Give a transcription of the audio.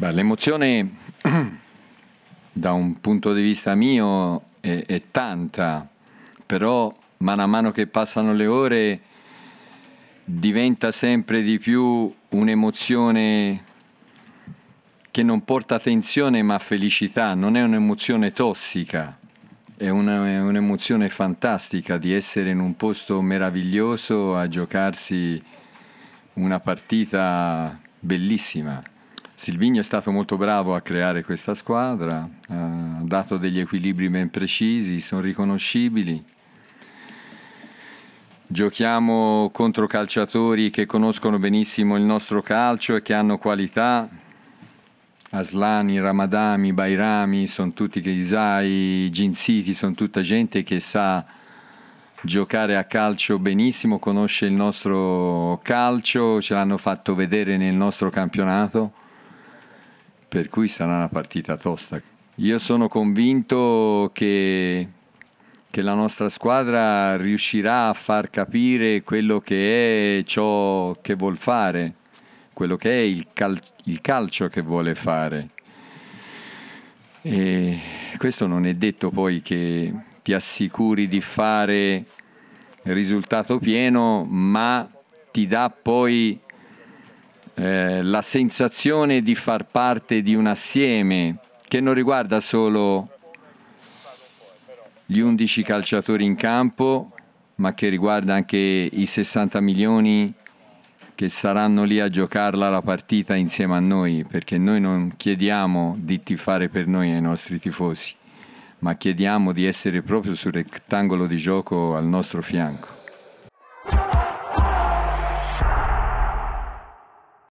Beh, l'emozione da un punto di vista mio è, è, tanta, però mano a mano che passano le ore diventa sempre di più un'emozione che non porta tensione ma felicità, non è un'emozione tossica, è, un'emozione fantastica di essere in un posto meraviglioso a giocarsi una partita bellissima. Silvigno è stato molto bravo a creare questa squadra, eh, ha dato degli equilibri ben precisi, sono riconoscibili. Giochiamo contro calciatori che conoscono benissimo il nostro calcio e che hanno qualità. Aslani, Ramadami, Bairami, sono tutti che Isai, Ginsiti, sono tutta gente che sa giocare a calcio benissimo, conosce il nostro calcio, ce l'hanno fatto vedere nel nostro campionato per cui sarà una partita tosta. Io sono convinto che, che la nostra squadra riuscirà a far capire quello che è ciò che vuol fare, quello che è il, cal il calcio che vuole fare. E questo non è detto poi che ti assicuri di fare risultato pieno, ma ti dà poi eh, la sensazione di far parte di un assieme che non riguarda solo gli 11 calciatori in campo, ma che riguarda anche i 60 milioni che saranno lì a giocarla la partita insieme a noi, perché noi non chiediamo di tifare per noi ai nostri tifosi, ma chiediamo di essere proprio sul rettangolo di gioco al nostro fianco.